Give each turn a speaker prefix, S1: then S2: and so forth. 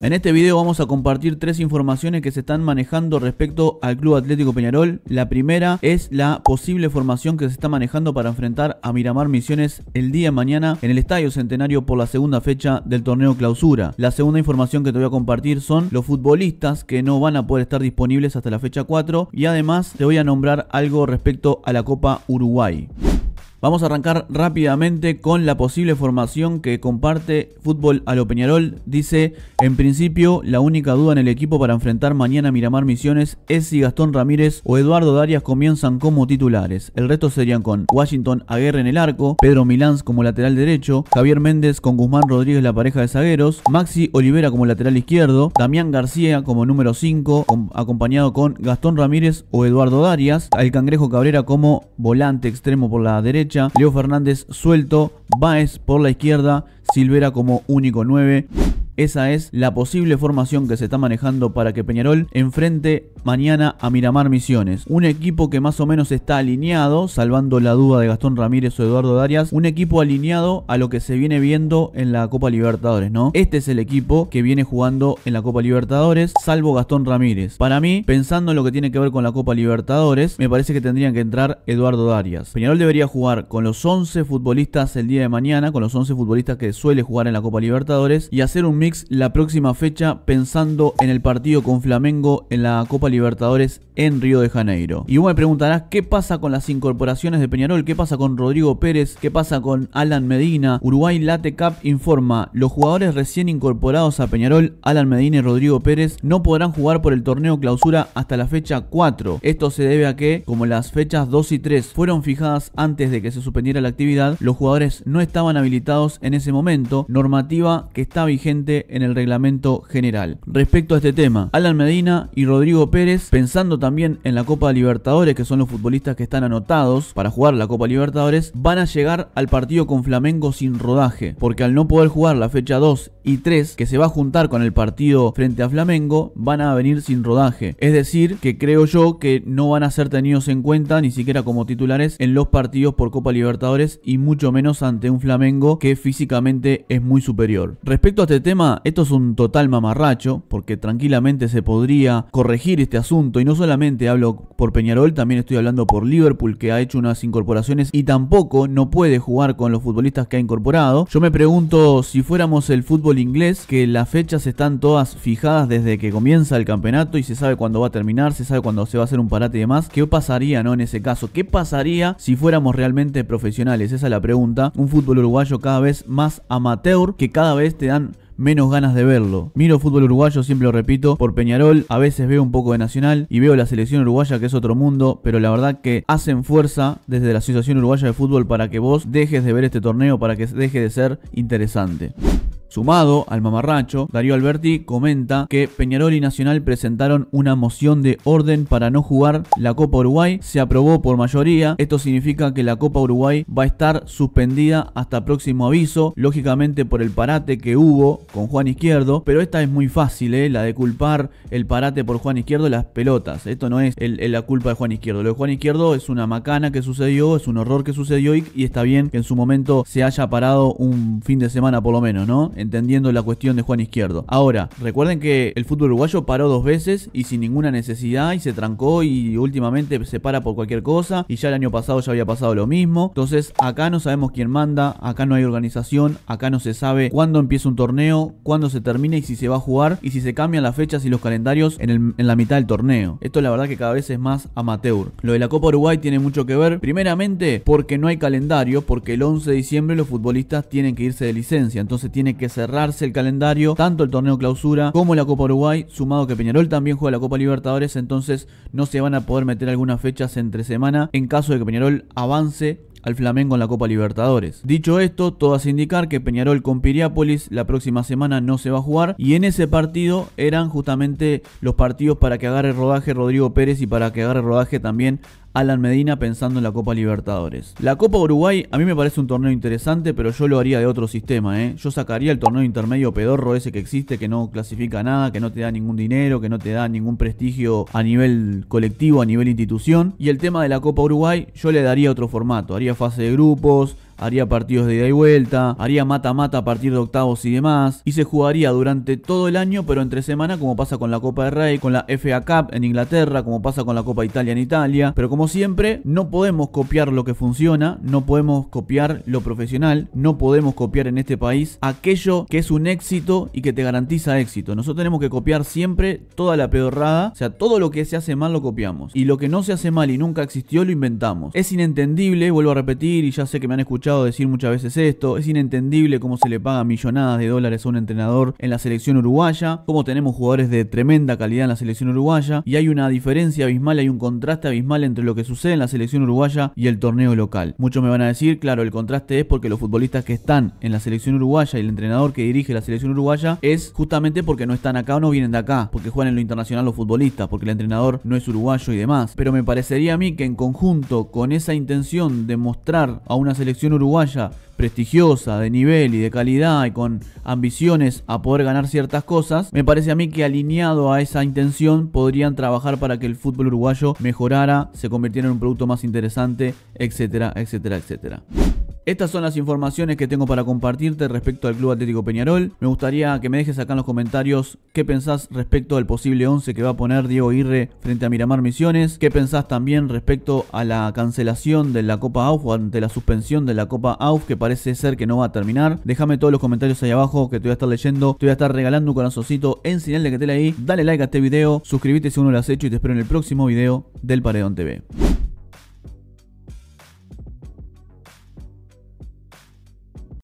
S1: En este video vamos a compartir tres informaciones que se están manejando respecto al Club Atlético Peñarol. La primera es la posible formación que se está manejando para enfrentar a Miramar Misiones el día de mañana en el Estadio Centenario por la segunda fecha del torneo clausura. La segunda información que te voy a compartir son los futbolistas que no van a poder estar disponibles hasta la fecha 4 y además te voy a nombrar algo respecto a la Copa Uruguay. Vamos a arrancar rápidamente con la posible formación que comparte Fútbol a Peñarol. Dice, en principio, la única duda en el equipo para enfrentar mañana Miramar Misiones es si Gastón Ramírez o Eduardo Darias comienzan como titulares. El resto serían con Washington Aguerre en el arco, Pedro Milans como lateral derecho, Javier Méndez con Guzmán Rodríguez la pareja de zagueros, Maxi Olivera como lateral izquierdo, Damián García como número 5, acompañado con Gastón Ramírez o Eduardo Darias, el Cangrejo Cabrera como volante extremo por la derecha, Leo Fernández suelto, Baez por la izquierda, Silvera como único 9. Esa es la posible formación que se está manejando para que Peñarol enfrente mañana a Miramar Misiones. Un equipo que más o menos está alineado, salvando la duda de Gastón Ramírez o Eduardo Darias, un equipo alineado a lo que se viene viendo en la Copa Libertadores, ¿no? Este es el equipo que viene jugando en la Copa Libertadores, salvo Gastón Ramírez. Para mí, pensando en lo que tiene que ver con la Copa Libertadores, me parece que tendrían que entrar Eduardo Darias. Peñarol debería jugar con los 11 futbolistas el día de mañana, con los 11 futbolistas que suele jugar en la Copa Libertadores y hacer un la próxima fecha pensando en el partido con Flamengo en la Copa Libertadores en Río de Janeiro. Y vos me preguntarás, ¿qué pasa con las incorporaciones de Peñarol? ¿Qué pasa con Rodrigo Pérez? ¿Qué pasa con Alan Medina? Uruguay Late Cup informa, los jugadores recién incorporados a Peñarol, Alan Medina y Rodrigo Pérez, no podrán jugar por el torneo clausura hasta la fecha 4. Esto se debe a que, como las fechas 2 y 3 fueron fijadas antes de que se suspendiera la actividad, los jugadores no estaban habilitados en ese momento, normativa que está vigente en el reglamento general. Respecto a este tema, Alan Medina y Rodrigo Pérez, pensando también en la Copa Libertadores, que son los futbolistas que están anotados para jugar la Copa Libertadores, van a llegar al partido con Flamengo sin rodaje, porque al no poder jugar la fecha 2 y 3, que se va a juntar con el partido frente a Flamengo, van a venir sin rodaje. Es decir, que creo yo que no van a ser tenidos en cuenta ni siquiera como titulares en los partidos por Copa Libertadores y mucho menos ante un Flamengo que físicamente es muy superior. Respecto a este tema, esto es un total mamarracho, porque tranquilamente se podría corregir este asunto. Y no solamente hablo por Peñarol, también estoy hablando por Liverpool, que ha hecho unas incorporaciones y tampoco no puede jugar con los futbolistas que ha incorporado. Yo me pregunto si fuéramos el fútbol inglés, que las fechas están todas fijadas desde que comienza el campeonato y se sabe cuándo va a terminar, se sabe cuándo se va a hacer un parate y demás. ¿Qué pasaría, no? En ese caso, ¿qué pasaría si fuéramos realmente profesionales? Esa es la pregunta. Un fútbol uruguayo cada vez más amateur, que cada vez te dan menos ganas de verlo. Miro fútbol uruguayo, siempre lo repito, por Peñarol, a veces veo un poco de Nacional y veo la selección uruguaya que es otro mundo, pero la verdad que hacen fuerza desde la Asociación Uruguaya de Fútbol para que vos dejes de ver este torneo, para que deje de ser interesante. Sumado al mamarracho, Darío Alberti comenta que Peñarol y Nacional presentaron una moción de orden para no jugar la Copa Uruguay, se aprobó por mayoría, esto significa que la Copa Uruguay va a estar suspendida hasta próximo aviso, lógicamente por el parate que hubo con Juan Izquierdo, pero esta es muy fácil, ¿eh? la de culpar el parate por Juan Izquierdo las pelotas, esto no es la culpa de Juan Izquierdo, lo de Juan Izquierdo es una macana que sucedió, es un horror que sucedió y está bien que en su momento se haya parado un fin de semana por lo menos, ¿no? entendiendo la cuestión de Juan Izquierdo. Ahora, recuerden que el fútbol uruguayo paró dos veces y sin ninguna necesidad y se trancó y últimamente se para por cualquier cosa y ya el año pasado ya había pasado lo mismo. Entonces, acá no sabemos quién manda, acá no hay organización, acá no se sabe cuándo empieza un torneo, cuándo se termina y si se va a jugar y si se cambian las fechas y los calendarios en, la mitad del torneo. Esto la verdad que cada vez es más amateur. Lo de la Copa Uruguay tiene mucho que ver, primeramente porque no hay calendario, porque el 11 de diciembre los futbolistas tienen que irse de licencia, entonces tiene que cerrarse el calendario, tanto el torneo clausura como la Copa Uruguay, sumado que Peñarol también juega la Copa Libertadores, entonces no se van a poder meter algunas fechas entre semana en caso de que Peñarol avance al Flamengo en la Copa Libertadores. Dicho esto, todo hace indicar que Peñarol con Piriápolis la próxima semana no se va a jugar y en ese partido eran justamente los partidos para que agarre rodaje Rodrigo Pérez y para que agarre rodaje también Alan Medina pensando en la Copa Libertadores. La Copa Uruguay a mí me parece un torneo interesante, pero yo lo haría de otro sistema, ¿eh? Yo sacaría el torneo intermedio pedorro ese que existe, que no clasifica nada, que no te da ningún dinero, que no te da ningún prestigio a nivel colectivo, a nivel institución. Y el tema de la Copa Uruguay yo le daría otro formato, haría fase de grupos, haría partidos de ida y vuelta, haría mata-mata a partir de octavos y demás, y se jugaría durante todo el año, pero entre semana, como pasa con la Copa de Rey, con la FA Cup en Inglaterra, como pasa con la Copa Italia en Italia, pero como siempre, no podemos copiar lo que funciona, no podemos copiar lo profesional, no podemos copiar en este país aquello que es un éxito y que te garantiza éxito. Nosotros tenemos que copiar siempre toda la pedorrada, o sea, todo lo que se hace mal lo copiamos, y lo que no se hace mal y nunca existió lo inventamos. Es inentendible, vuelvo a repetir, y ya sé que me han escuchado decir muchas veces esto, es inentendible cómo se le paga millonadas de dólares a un entrenador en la selección uruguaya, como tenemos jugadores de tremenda calidad en la selección uruguaya y hay una diferencia abismal, hay un contraste abismal entre lo que sucede en la selección uruguaya y el torneo local. Muchos me van a decir, claro, el contraste es porque los futbolistas que están en la selección uruguaya y el entrenador que dirige la selección uruguaya es justamente porque no están acá o no vienen de acá, porque juegan en lo internacional los futbolistas, porque el entrenador no es uruguayo y demás. Pero me parecería a mí que en conjunto con esa intención de mostrar a una selección uruguaya prestigiosa, de nivel y de calidad y con ambiciones a poder ganar ciertas cosas, me parece a mí que alineado a esa intención podrían trabajar para que el fútbol uruguayo mejorara, se convirtiera en un producto más interesante, etcétera, etcétera, etcétera. Estas son las informaciones que tengo para compartirte respecto al Club Atlético Peñarol. Me gustaría que me dejes acá en los comentarios qué pensás respecto al posible 11 que va a poner Diego Irre frente a Miramar Misiones. ¿Qué pensás también respecto a la cancelación de la Copa AUF o ante la suspensión de la Copa AUF que parece ser que no va a terminar? Déjame todos los comentarios ahí abajo que te voy a estar leyendo. Te voy a estar regalando un corazoncito en señal de que te leí. Dale like a este video, suscríbete si aún no lo has hecho y te espero en el próximo video del Paredón TV.